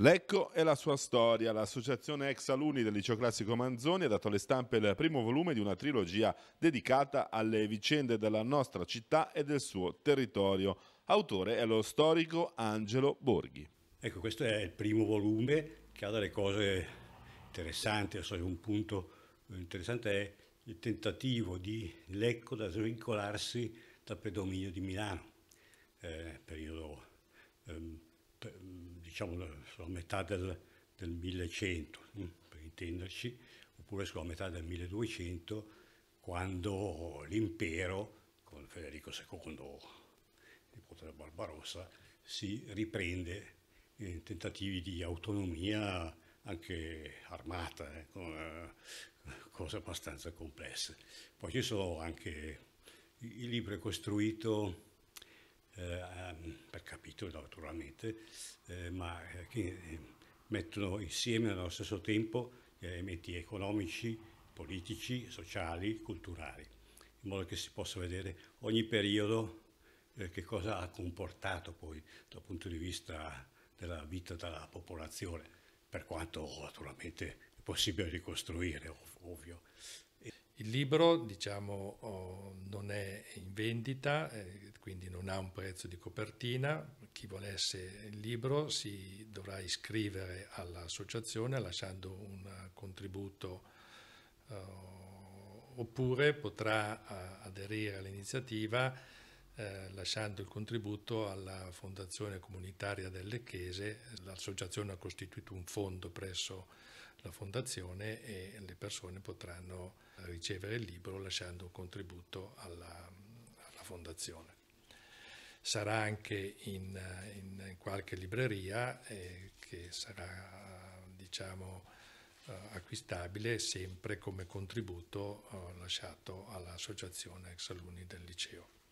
Lecco e la sua storia. L'associazione ex alunni del liceo classico Manzoni ha dato alle stampe il primo volume di una trilogia dedicata alle vicende della nostra città e del suo territorio. Autore è lo storico Angelo Borghi. Ecco, questo è il primo volume che ha delle cose interessanti. Un punto interessante è il tentativo di Lecco da svincolarsi dal predominio di Milano, eh, periodo. Ehm, diciamo sulla metà del, del 1100, mm, per intenderci, oppure sulla metà del 1200, quando l'impero, con Federico II, nipote della Barbarossa, si riprende in tentativi di autonomia anche armata, eh, con eh, cose abbastanza complesse. Poi ci sono anche, il libro è costruito eh, partito naturalmente, eh, ma eh, che eh, mettono insieme allo stesso tempo eh, elementi economici, politici, sociali, culturali, in modo che si possa vedere ogni periodo che cosa ha comportato poi dal punto di vista della vita della popolazione, per quanto naturalmente è possibile ricostruire, ovvio. Il libro diciamo, oh, non è in vendita, quindi non ha un prezzo di copertina. Chi volesse il libro si dovrà iscrivere all'associazione lasciando un contributo eh, oppure potrà eh, aderire all'iniziativa eh, lasciando il contributo alla Fondazione Comunitaria delle Chiese. L'associazione ha costituito un fondo presso la Fondazione e le persone potranno ricevere il libro lasciando un contributo alla, alla Fondazione sarà anche in, in qualche libreria eh, che sarà diciamo, eh, acquistabile sempre come contributo eh, lasciato all'associazione ex alunni del liceo.